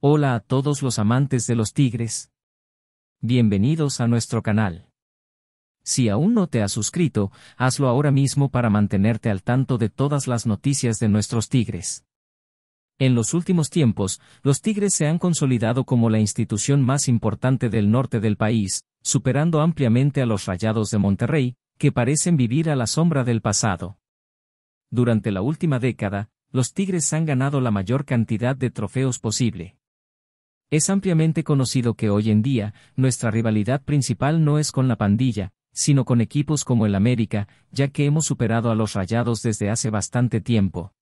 Hola a todos los amantes de los tigres. Bienvenidos a nuestro canal. Si aún no te has suscrito, hazlo ahora mismo para mantenerte al tanto de todas las noticias de nuestros tigres. En los últimos tiempos, los tigres se han consolidado como la institución más importante del norte del país, superando ampliamente a los rayados de Monterrey, que parecen vivir a la sombra del pasado. Durante la última década, los tigres han ganado la mayor cantidad de trofeos posible es ampliamente conocido que hoy en día, nuestra rivalidad principal no es con la pandilla, sino con equipos como el América, ya que hemos superado a los Rayados desde hace bastante tiempo.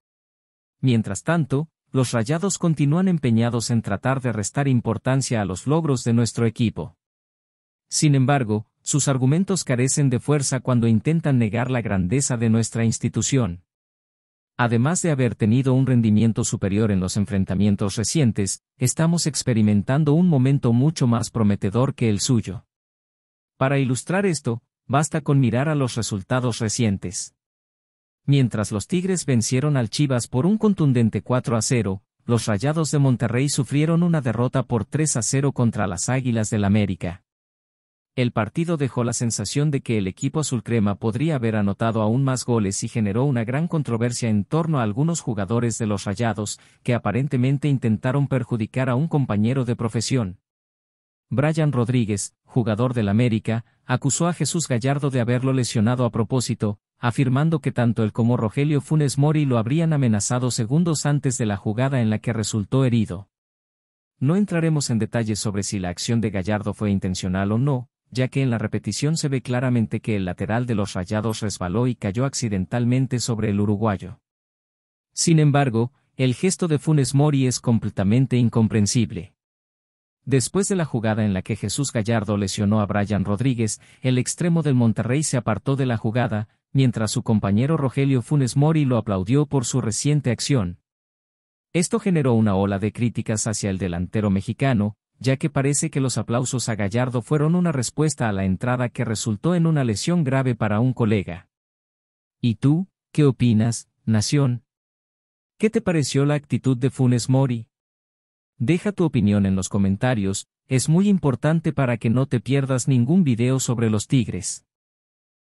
Mientras tanto, los Rayados continúan empeñados en tratar de restar importancia a los logros de nuestro equipo. Sin embargo, sus argumentos carecen de fuerza cuando intentan negar la grandeza de nuestra institución además de haber tenido un rendimiento superior en los enfrentamientos recientes, estamos experimentando un momento mucho más prometedor que el suyo. Para ilustrar esto, basta con mirar a los resultados recientes. Mientras los Tigres vencieron al Chivas por un contundente 4 a 0, los Rayados de Monterrey sufrieron una derrota por 3 a 0 contra las Águilas del América. El partido dejó la sensación de que el equipo azulcrema podría haber anotado aún más goles y generó una gran controversia en torno a algunos jugadores de los Rayados, que aparentemente intentaron perjudicar a un compañero de profesión. Brian Rodríguez, jugador del América, acusó a Jesús Gallardo de haberlo lesionado a propósito, afirmando que tanto él como Rogelio Funes Mori lo habrían amenazado segundos antes de la jugada en la que resultó herido. No entraremos en detalles sobre si la acción de Gallardo fue intencional o no, ya que en la repetición se ve claramente que el lateral de los rayados resbaló y cayó accidentalmente sobre el uruguayo. Sin embargo, el gesto de Funes Mori es completamente incomprensible. Después de la jugada en la que Jesús Gallardo lesionó a Brian Rodríguez, el extremo del Monterrey se apartó de la jugada, mientras su compañero Rogelio Funes Mori lo aplaudió por su reciente acción. Esto generó una ola de críticas hacia el delantero mexicano, ya que parece que los aplausos a Gallardo fueron una respuesta a la entrada que resultó en una lesión grave para un colega. ¿Y tú, qué opinas, Nación? ¿Qué te pareció la actitud de Funes Mori? Deja tu opinión en los comentarios, es muy importante para que no te pierdas ningún video sobre los Tigres.